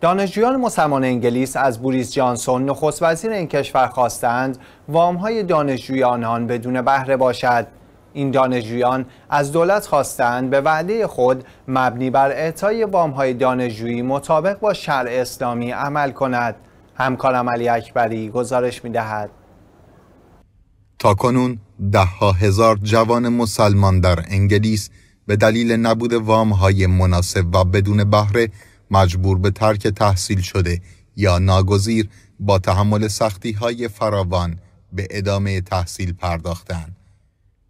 دانشجویان مسلمان انگلیس از بوریس جانسون نخست وزیر این کشور خواستند وامهای دانشجویان آنان بدون بهره باشد این دانشجویان از دولت خواستند به وعده خود مبنی بر اعطای وامهای دانشجویی مطابق با شرع اسلامی عمل کند همکارم علی اکبری گزارش می دهد. تا کنون ده ها هزار جوان مسلمان در انگلیس به دلیل نبود وام های مناسب و بدون بهره مجبور به ترک تحصیل شده یا ناگزیر با تحمل سختی های فراوان به ادامه تحصیل پرداختن.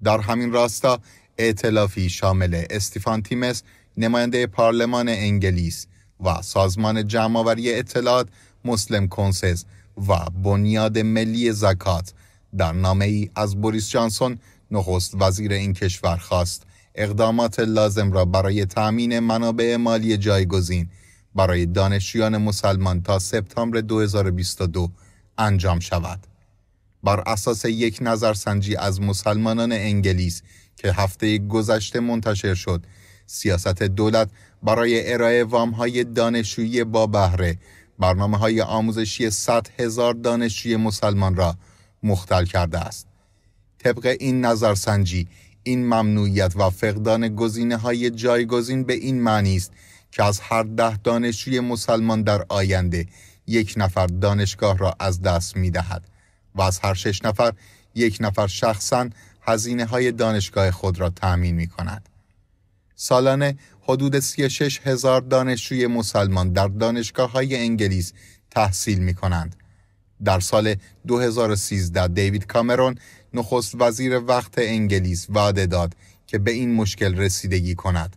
در همین راستا اعتلافی شامل استیفان تیمس نماینده پارلمان انگلیس و سازمان جمعآوری اطلاعات مسلم کنسز و بنیاد ملی زکات در نامه ای از بوریس جانسون نخست وزیر این کشور خواست اقدامات لازم را برای تأمین منابع مالی جایگزین برای دانشجویان مسلمان تا سپتامبر 2022 انجام شود. بر اساس یک نظرسنجی از مسلمانان انگلیس که هفته گذشته منتشر شد، سیاست دولت برای ارائه وام های دانشجویی با بهره برنامه های آموزشی 100 هزار دانشجوی مسلمان را مختل کرده است. طبق این نظرسنجی، این ممنوعیت و فقدان گزینه های جایگزین به این معنی است که از هر ده دانشجوی مسلمان در آینده یک نفر دانشگاه را از دست می دهد و از هر شش نفر یک نفر شخصا هزینه های دانشگاه خود را تأمین می کند. سالانه حدود 36 هزار دانشجوی مسلمان در دانشگاه های انگلیس تحصیل می کنند. در سال 2013 دیوید کامرون نخست وزیر وقت انگلیس وعده داد که به این مشکل رسیدگی کند.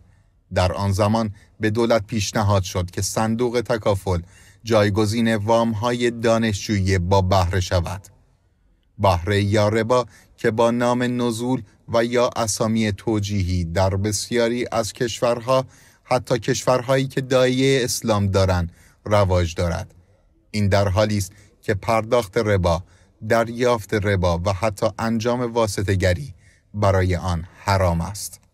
در آن زمان به دولت پیشنهاد شد که صندوق تکافل جایگزین وام های دانشجویی با بهره شود. بهره یا ربا که با نام نزول و یا اسامی توجیهی در بسیاری از کشورها حتی کشورهایی که دایه اسلام دارند رواج دارد. این در حالی است که پرداخت ربا، دریافت ربا و حتی انجام واسطگری برای آن حرام است.